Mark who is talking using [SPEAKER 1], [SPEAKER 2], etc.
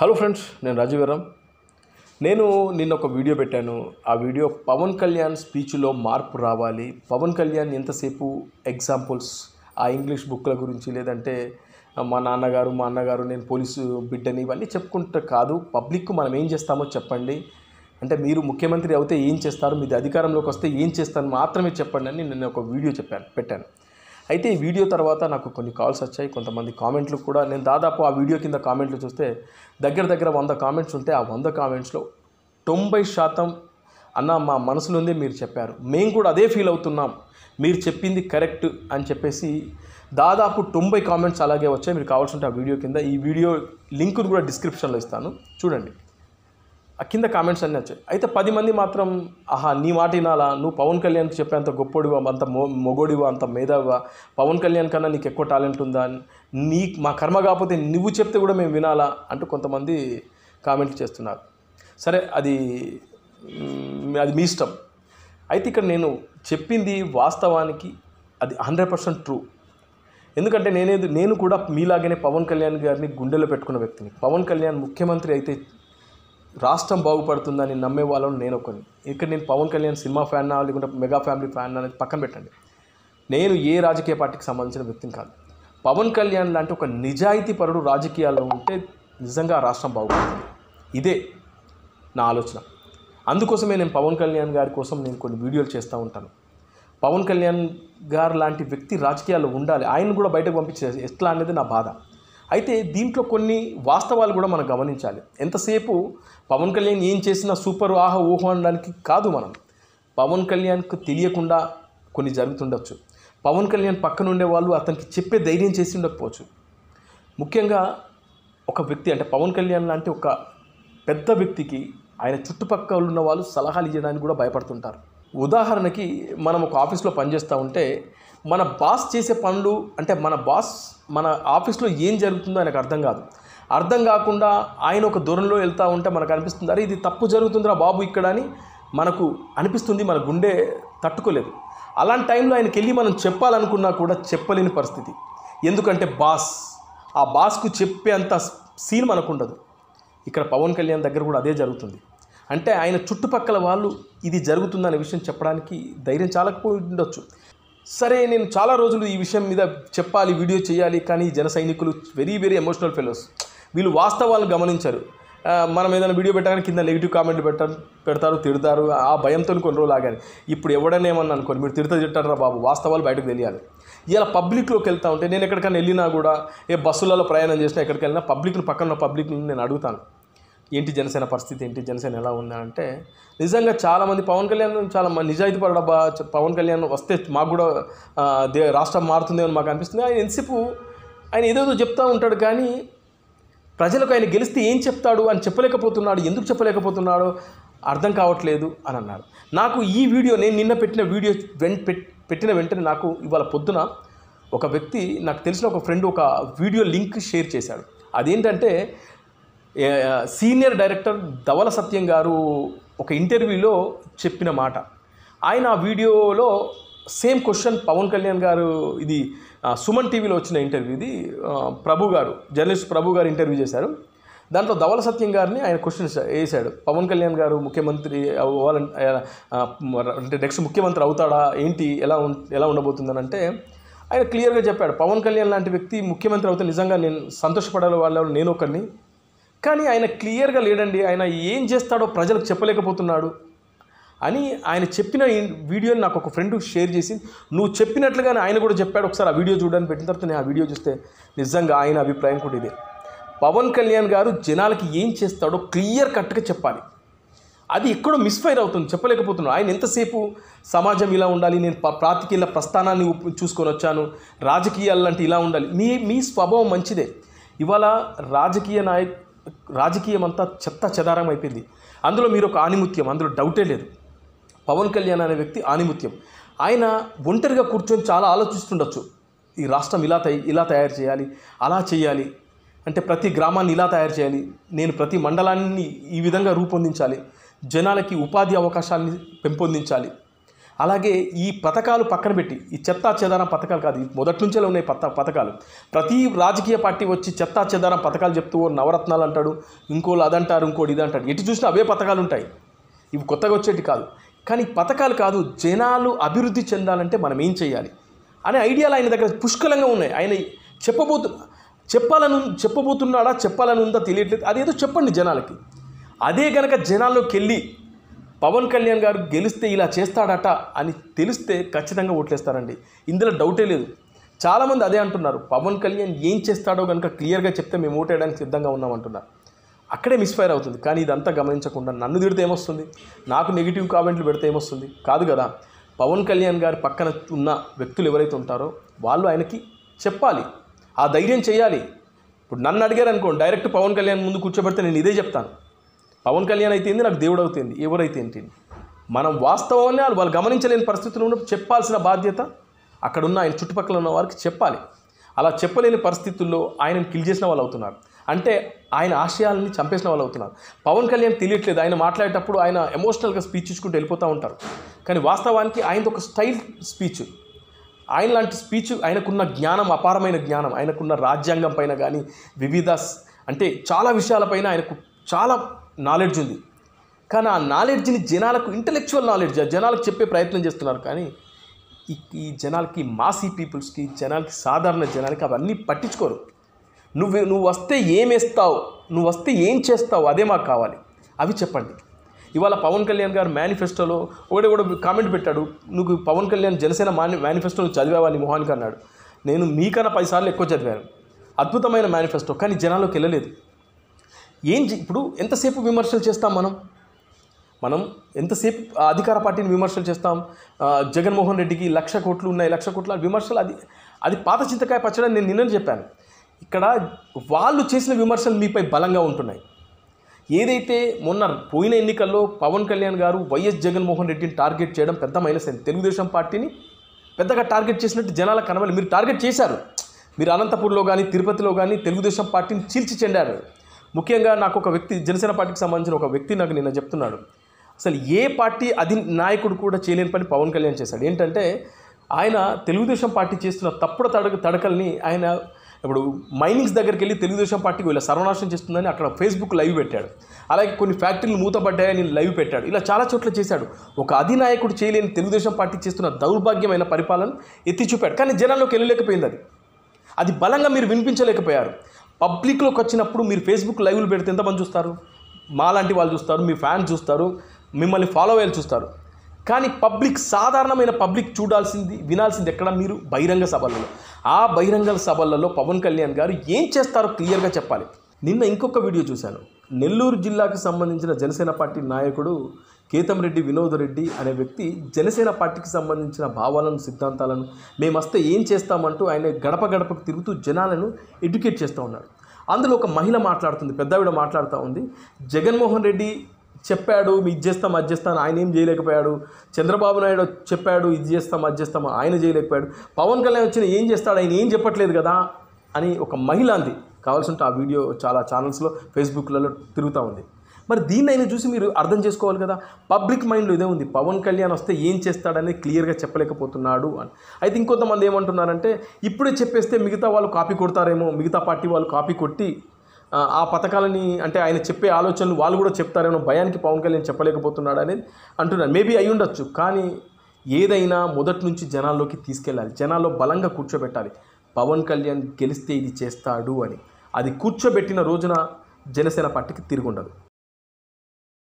[SPEAKER 1] hello friends నేను రాజీవరం నేను నిన్న ఒక వీడియో పెట్టాను ఆ వీడియో పవన్ కళ్యాణ్ స్పీచ్లో మార్పు రావాలి పవన్ కళ్యాణ్ ఎంతసేపు ఎగ్జాంపుల్స్ ఆ ఇంగ్లీష్ బుక్ల గురించి లేదంటే మా నాన్నగారు మా అన్నగారు నేను పోలీసు బిడ్డని ఇవన్నీ చెప్పుకుంటా కాదు పబ్లిక్ మనం ఏం చేస్తామో చెప్పండి అంటే మీరు ముఖ్యమంత్రి అయితే ఏం చేస్తారు మీది అధికారంలోకి వస్తే ఏం చేస్తాను మాత్రమే చెప్పండి అని నేను ఒక వీడియో చెప్పాను పెట్టాను అయితే ఈ వీడియో తర్వాత నాకు కొన్ని కాల్స్ వచ్చాయి కొంతమంది కామెంట్లు కూడా నేను దాదాపు ఆ వీడియో కింద కామెంట్లు చూస్తే దగ్గర దగ్గర వంద కామెంట్స్ ఉంటే ఆ వంద కామెంట్స్లో తొంభై శాతం అన్న మా మనసులోనే మీరు చెప్పారు మేము కూడా అదే ఫీల్ అవుతున్నాం మీరు చెప్పింది కరెక్ట్ అని చెప్పేసి దాదాపు తొంభై కామెంట్స్ అలాగే వచ్చాయి మీరు కావాల్సి ఉంటే ఆ వీడియో కింద ఈ వీడియో లింక్ను కూడా డిస్క్రిప్షన్లో ఇస్తాను చూడండి కింద కామెంట్స్ అన్నీ వచ్చాయి అయితే పది మంది మాత్రం ఆహా నీ మాట వినాలా నువ్వు పవన్ కళ్యాణ్కి చెప్పేంత గొప్పడివా అంత మో మొగోడివా అంత మేధావా పవన్ కళ్యాణ్ కన్నా నీకు ఎక్కువ టాలెంట్ ఉందా నీ మా కర్మ కాకపోతే నువ్వు చెప్తే కూడా మేము వినాలా అంటూ కొంతమంది కామెంట్లు చేస్తున్నారు సరే అది అది మీ ఇష్టం అయితే ఇక్కడ నేను చెప్పింది వాస్తవానికి అది హండ్రెడ్ పర్సెంట్ ట్రూ ఎందుకంటే నేనేది నేను కూడా మీలాగనే పవన్ కళ్యాణ్ గారిని గుండెలో పెట్టుకున్న వ్యక్తిని పవన్ కళ్యాణ్ ముఖ్యమంత్రి అయితే రాష్ట్రం బాగుపడుతుందని నమ్మే వాళ్ళని నేను ఒకరిని ఇక్కడ నేను పవన్ కళ్యాణ్ సినిమా ఫ్యాన్ లేకుంటే మెగా ఫ్యామిలీ ఫ్యాన్ అనేది పక్కన పెట్టండి నేను ఏ రాజకీయ పార్టీకి సంబంధించిన వ్యక్తిని కాదు పవన్ కళ్యాణ్ లాంటి ఒక నిజాయితీ పరుడు రాజకీయాల్లో ఉంటే నిజంగా రాష్ట్రం బాగుపడుతుంది ఇదే నా ఆలోచన అందుకోసమే నేను పవన్ కళ్యాణ్ గారి కోసం నేను కొన్ని వీడియోలు చేస్తూ ఉంటాను పవన్ కళ్యాణ్ గారు లాంటి వ్యక్తి రాజకీయాల్లో ఉండాలి ఆయన కూడా బయటకు పంపించే ఎట్లా అనేది నా బాధ అయితే దీంట్లో కొన్ని వాస్తవాలు కూడా మనం గమనించాలి ఎంతసేపు పవన్ కళ్యాణ్ ఏం చేసినా సూపర్ ఆహ ఊహ అనడానికి కాదు మనం పవన్ కళ్యాణ్కు తెలియకుండా కొన్ని జరుగుతుండొచ్చు పవన్ కళ్యాణ్ పక్కన ఉండే వాళ్ళు అతనికి చెప్పే ధైర్యం చేసి ఉండకపోవచ్చు ముఖ్యంగా ఒక వ్యక్తి అంటే పవన్ కళ్యాణ్ లాంటి ఒక పెద్ద వ్యక్తికి ఆయన చుట్టుపక్కల ఉన్న వాళ్ళు సలహాలు ఇవ్వడానికి కూడా భయపడుతుంటారు ఉదాహరణకి మనం ఒక ఆఫీస్లో పనిచేస్తూ ఉంటే మన బాస్ చేసే పనులు అంటే మన బాస్ మన ఆఫీస్లో ఏం జరుగుతుందో ఆయనకు అర్థం కాదు అర్థం కాకుండా ఆయన ఒక దూరంలో వెళ్తూ ఉంటే మనకు అనిపిస్తుంది అరే ఇది తప్పు జరుగుతుందిరా బాబు ఇక్కడ అని మనకు అనిపిస్తుంది మన గుండె తట్టుకోలేదు అలాంటి టైంలో ఆయనకి వెళ్ళి మనం చెప్పాలనుకున్నా కూడా చెప్పలేని పరిస్థితి ఎందుకంటే బాస్ ఆ బాస్కు చెప్పే అంత సీన్ మనకు ఉండదు ఇక్కడ పవన్ కళ్యాణ్ దగ్గర కూడా అదే జరుగుతుంది అంటే ఆయన చుట్టుపక్కల వాళ్ళు ఇది జరుగుతుందనే విషయం చెప్పడానికి ధైర్యం చాలకపోయి ఉండొచ్చు సరే నేను చాలా రోజులు ఈ విషయం మీద చెప్పాలి వీడియో చేయాలి కానీ జన సైనికులు వెరీ వెరీ ఎమోషనల్ ఫెలోస్ వీళ్ళు వాస్తవాలను గమనించారు మనం ఏదైనా వీడియో పెట్టగానే కింద నెగిటివ్ కామెంట్లు పెట్ట పెడతారు తిడతారు ఆ భయంతో కొన్ని రోజులు ఆగాలి ఇప్పుడు ఎవడనే ఏమన్నా అనుకోండి మీరు తిడతా తిట్టారా బాబు వాస్తవాలు బయటకు తెలియాలి ఇలా పబ్లిక్లోకి వెళ్తా ఉంటే నేను ఎక్కడికైనా వెళ్ళినా కూడా ఏ బస్సులలో ప్రయాణం చేసినా ఎక్కడికి వెళ్ళినా పబ్లిక్ని పక్కన పబ్లిక్ని నేను అడుగుతాను ఏంటి జనసేన పరిస్థితి ఏంటి జనసేన ఎలా ఉందా అంటే నిజంగా చాలామంది పవన్ కళ్యాణ్ చాలా నిజాయితీ పడబ్బా పవన్ కళ్యాణ్ వస్తే మాకు కూడా దే రాష్ట్రం మారుతుంది అని మాకు అనిపిస్తుంది ఆయన ఎంతసేపు ఆయన ఏదేదో చెప్తూ ఉంటాడు కానీ ప్రజలకు ఆయన గెలిస్తే ఏం చెప్తాడు అని చెప్పలేకపోతున్నాడు ఎందుకు చెప్పలేకపోతున్నాడో అర్థం కావట్లేదు అని అన్నాడు నాకు ఈ వీడియో నేను నిన్న పెట్టిన వీడియో పెట్టిన వెంటనే నాకు ఇవాళ పొద్దున ఒక వ్యక్తి నాకు తెలిసిన ఒక ఫ్రెండ్ ఒక వీడియో లింక్ షేర్ చేశాడు అదేంటంటే సీనియర్ డైరెక్టర్ ధవల సత్యం గారు ఒక ఇంటర్వ్యూలో చెప్పిన మాట ఆయన ఆ వీడియోలో సేమ్ క్వశ్చన్ పవన్ కళ్యాణ్ గారు ఇది సుమన్ టీవీలో వచ్చిన ఇంటర్వ్యూ ఇది ప్రభు గారు జర్నలిస్ట్ ప్రభు గారు ఇంటర్వ్యూ చేశారు దాంట్లో ధవల సత్యం గారిని ఆయన క్వశ్చన్ వేశాడు పవన్ కళ్యాణ్ గారు ముఖ్యమంత్రి అంటే నెక్స్ట్ ముఖ్యమంత్రి అవుతాడా ఏంటి ఎలా ఎలా ఉండబోతుందని అంటే ఆయన క్లియర్గా చెప్పాడు పవన్ కళ్యాణ్ లాంటి వ్యక్తి ముఖ్యమంత్రి అవుతే నిజంగా నేను సంతోషపడాలి వాళ్ళు నేను ఒకరిని కానీ ఆయన క్లియర్గా లేడండి ఆయన ఏం చేస్తాడో ప్రజలకు చెప్పలేకపోతున్నాడు అని ఆయన చెప్పిన వీడియోని నాకు ఒక ఫ్రెండ్ షేర్ చేసి నువ్వు చెప్పినట్లుగానే ఆయన కూడా చెప్పాడు ఒకసారి ఆ వీడియో చూడడానికి పెట్టిన తర్వాత నేను ఆ వీడియో చూస్తే నిజంగా ఆయన అభిప్రాయం కూడా ఇదే పవన్ కళ్యాణ్ గారు జనాలకి ఏం చేస్తాడో క్లియర్ కట్గా చెప్పాలి అది ఎక్కడో మిస్ఫైర్ అవుతుంది చెప్పలేకపోతున్నాడు ఆయన ఎంతసేపు సమాజం ఇలా ఉండాలి నేను ప్రాతికీల ప్రస్థానాన్ని చూసుకొని వచ్చాను లాంటి ఇలా ఉండాలి మీ మీ స్వభావం మంచిదే ఇవాళ రాజకీయ నాయక్ రాజకీయం అంతా చెత్త చెదారం అయిపోయింది అందులో మీరు ఒక ఆనిముత్యం అందులో డౌటే లేదు పవన్ కళ్యాణ్ అనే వ్యక్తి ఆనిముత్యం ఆయన ఒంటరిగా కూర్చొని చాలా ఆలోచిస్తుండొచ్చు ఈ రాష్ట్రం ఇలా తయ ఇలా తయారు చేయాలి అలా చేయాలి అంటే ప్రతి గ్రామాన్ని ఇలా తయారు చేయాలి నేను ప్రతి మండలాన్ని ఈ విధంగా రూపొందించాలి జనాలకి ఉపాధి అవకాశాలని పెంపొందించాలి అలాగే ఈ పథకాలు పక్కన పెట్టి ఈ చెత్తా చెదారం పథకాలు కాదు మొదటి నుంచే ఉన్నాయి పథ పథకాలు ప్రతి రాజకీయ పార్టీ వచ్చి చెత్తా చెదారం పథకాలు చెప్తూ నవరత్నాలు అంటాడు ఇంకోళ్ళు అదంటారు ఇంకోటి ఇది అంటాడు ఎటు చూసినా అవే పథకాలు ఉంటాయి ఇవి కొత్తగా వచ్చేటి కాదు కానీ పథకాలు కాదు జనాలు అభివృద్ధి చెందాలంటే మనం ఏం చేయాలి అనే ఐడియాలు ఆయన దగ్గర పుష్కలంగా ఉన్నాయి ఆయన చెప్పబోతు చెప్పాలను చెప్పబోతున్నాడా చెప్పాలని ఉందా తెలియట్లేదు అదేదో చెప్పండి జనాలకి అదే గనక జనాల్లోకి వెళ్ళి పవన్ కళ్యాణ్ గారు గెలిస్తే ఇలా చేస్తాడట అని తెలిస్తే ఖచ్చితంగా ఓట్లేస్తారండి ఇందులో డౌటే లేదు చాలామంది అదే అంటున్నారు పవన్ కళ్యాణ్ ఏం చేస్తాడో కనుక క్లియర్గా చెప్తే మేము ఓటేయడానికి సిద్ధంగా ఉన్నామంటున్నారు అక్కడే మిస్ఫైర్ అవుతుంది కానీ ఇదంతా గమనించకుండా నన్ను తిడితే ఏమొస్తుంది నాకు నెగిటివ్ కామెంట్లు పెడితే ఏమొస్తుంది కాదు కదా పవన్ కళ్యాణ్ గారి పక్కన ఉన్న వ్యక్తులు ఎవరైతే ఉంటారో వాళ్ళు ఆయనకి చెప్పాలి ఆ ధైర్యం చేయాలి ఇప్పుడు నన్ను అడిగారు అనుకోండి డైరెక్ట్ పవన్ కళ్యాణ్ ముందు కూర్చోబెడితే నేను ఇదే చెప్తాను పవన్ కళ్యాణ్ అయితే ఏంది నాకు దేవుడు అవుతుంది ఎవరైతే ఏంటి మనం వాస్తవాన్ని వాళ్ళు గమనించలేని పరిస్థితులు ఉన్నప్పుడు చెప్పాల్సిన బాధ్యత అక్కడున్న ఆయన చుట్టుపక్కల ఉన్న వారికి చెప్పాలి అలా చెప్పలేని పరిస్థితుల్లో ఆయనను కిల్ చేసిన వాళ్ళు అవుతున్నారు అంటే ఆయన ఆశయాలని చంపేసిన వాళ్ళు అవుతున్నారు పవన్ కళ్యాణ్ తెలియట్లేదు ఆయన మాట్లాడేటప్పుడు ఆయన ఎమోషనల్గా స్పీచ్ ఇచ్చుకుంటూ వెళ్ళిపోతూ ఉంటారు కానీ వాస్తవానికి ఆయనది ఒక స్టైల్ స్పీచ్ ఆయన లాంటి స్పీచ్ ఆయనకున్న జ్ఞానం అపారమైన జ్ఞానం ఆయనకున్న రాజ్యాంగం పైన కానీ వివిధ అంటే చాలా విషయాలపైన ఆయనకు చాలా నాలెడ్జ్ ఉంది కానీ ఆ నాలెడ్జ్ని జనాలకు ఇంటలెక్చువల్ నాలెడ్జ్ జనాలకు చెప్పే ప్రయత్నం చేస్తున్నారు కానీ ఈ జనాలకి మాసీ పీపుల్స్కి జనాలకి సాధారణ జనాలకి అవన్నీ పట్టించుకోరు నువ్వు నువ్వు వస్తే ఏమేస్తావు నువ్వు వస్తే ఏం చేస్తావు అదే మాకు కావాలి అవి చెప్పండి ఇవాళ పవన్ కళ్యాణ్ గారు మేనిఫెస్టోలో ఒకటి కూడా కామెంట్ పెట్టాడు నువ్వు పవన్ కళ్యాణ్ జనసేన మాని మేనిఫెస్టోను చదివేవాని మోహన్కి అన్నాడు నేను మీకన్నా పదిసార్లు ఎక్కువ చదివాను అద్భుతమైన మేనిఫెస్టో కానీ జనాల్లోకి వెళ్ళలేదు ఏం ఇప్పుడు ఎంతసేపు విమర్శలు చేస్తాం మనం మనం ఎంతసేపు అధికార పార్టీని విమర్శలు చేస్తాం జగన్మోహన్ రెడ్డికి లక్ష కోట్లు ఉన్నాయి లక్ష కోట్ల విమర్శలు అది అది పాత చింతకాయ పచ్చడని నేను నిన్న చెప్పాను ఇక్కడ వాళ్ళు చేసిన విమర్శలు మీపై బలంగా ఉంటున్నాయి ఏదైతే మొన్న పోయిన ఎన్నికల్లో పవన్ కళ్యాణ్ గారు వైఎస్ జగన్మోహన్ రెడ్డిని టార్గెట్ చేయడం పెద్ద మైనస్ అయింది తెలుగుదేశం పార్టీని పెద్దగా టార్గెట్ చేసినట్టు జనాల కనవాలి మీరు టార్గెట్ చేశారు మీరు అనంతపూర్లో కానీ తిరుపతిలో కానీ తెలుగుదేశం పార్టీని చీల్చి చెండారు ముఖ్యంగా నాకు ఒక వ్యక్తి జనసేన పార్టీకి సంబంధించిన ఒక వ్యక్తి నాకు నిన్న చెప్తున్నాడు అసలు ఏ పార్టీ అధి నాయకుడు కూడా చేయలేని పని పవన్ కళ్యాణ్ చేశాడు ఏంటంటే ఆయన తెలుగుదేశం పార్టీ చేస్తున్న తప్పుడు తడక తడకల్ని ఆయన ఇప్పుడు మైనింగ్స్ దగ్గరికి వెళ్ళి తెలుగుదేశం పార్టీకి వీళ్ళ సర్వనాశం చేస్తుందని అక్కడ ఫేస్బుక్ లైవ్ పెట్టాడు అలాగే కొన్ని ఫ్యాక్టరీలు మూతపడ్డాయని లైవ్ పెట్టాడు ఇలా చాలా చోట్ల చేశాడు ఒక అధినాయకుడు చేయలేని తెలుగుదేశం పార్టీ చేస్తున్న దౌర్భాగ్యమైన పరిపాలన ఎత్తి చూపాడు కానీ జనాల్లోకి వెళ్ళలేకపోయింది అది అది బలంగా మీరు వినిపించలేకపోయారు పబ్లిక్లోకి వచ్చినప్పుడు మీరు ఫేస్బుక్ లైవ్లు పెడితే ఎంతమంది చూస్తారు మాలాంటి వాళ్ళు చూస్తారు మీ ఫ్యాన్స్ చూస్తారు మిమ్మల్ని ఫాలో అయ్యేలు చూస్తారు కానీ పబ్లిక్ సాధారణమైన పబ్లిక్ చూడాల్సింది వినాల్సింది ఎక్కడ మీరు బహిరంగ సభలలో ఆ బహిరంగ సభలలో పవన్ కళ్యాణ్ గారు ఏం చేస్తారో క్లియర్గా చెప్పాలి నిన్న ఇంకొక వీడియో చూశాను నెల్లూరు జిల్లాకు సంబంధించిన జనసేన పార్టీ నాయకుడు కేతంరెడ్డి వినోదరెడ్డి అనే వ్యక్తి జనసేన పార్టీకి సంబంధించిన భావాలను సిద్ధాంతాలను వస్తే ఏం చేస్తామంటూ ఆయన గడప గడపకు తిరుగుతూ జనాలను ఎడ్యుకేట్ చేస్తూ ఉన్నాడు అందులో ఒక మహిళ మాట్లాడుతుంది పెద్దవిడ మాట్లాడుతూ ఉంది జగన్మోహన్ రెడ్డి చెప్పాడు మీ ఇది చేస్తాం అది చేస్తాను ఆయన ఏం చేయలేకపోయాడు చంద్రబాబు నాయుడు చెప్పాడు ఇది చేస్తాం అది చేస్తాము ఆయన చేయలేకపోయాడు పవన్ కళ్యాణ్ వచ్చిన ఏం చేస్తాడు ఆయన ఏం చెప్పట్లేదు కదా అని ఒక మహిళ అంది కావాల్సి ఉంటే ఆ వీడియో చాలా ఛానల్స్లో ఫేస్బుక్లలో తిరుగుతూ ఉంది మరి దీన్ని అయినా చూసి మీరు అర్థం చేసుకోవాలి కదా పబ్లిక్ మైండ్లో ఇదే ఉంది పవన్ కళ్యాణ్ వస్తే ఏం చేస్తాడని క్లియర్గా చెప్పలేకపోతున్నాడు అని అయితే ఇంకొంతమంది ఏమంటున్నారంటే ఇప్పుడే చెప్పేస్తే మిగతా వాళ్ళు కాపీ కొడతారేమో మిగతా పార్టీ వాళ్ళు కాపీ కొట్టి ఆ పథకాలని అంటే ఆయన చెప్పే ఆలోచనలు వాళ్ళు కూడా చెప్తారేమో భయానికి పవన్ కళ్యాణ్ చెప్పలేకపోతున్నాడు అనేది అంటున్నారు మేబీ అయి ఉండొచ్చు కానీ ఏదైనా మొదటి నుంచి జనాల్లోకి తీసుకెళ్ళాలి జనాల్లో బలంగా కూర్చోబెట్టాలి పవన్ కళ్యాణ్ గెలిస్తే ఇది చేస్తాడు అని అది కూర్చోబెట్టిన రోజున జనసేన పార్టీకి తిరిగి ఉండదు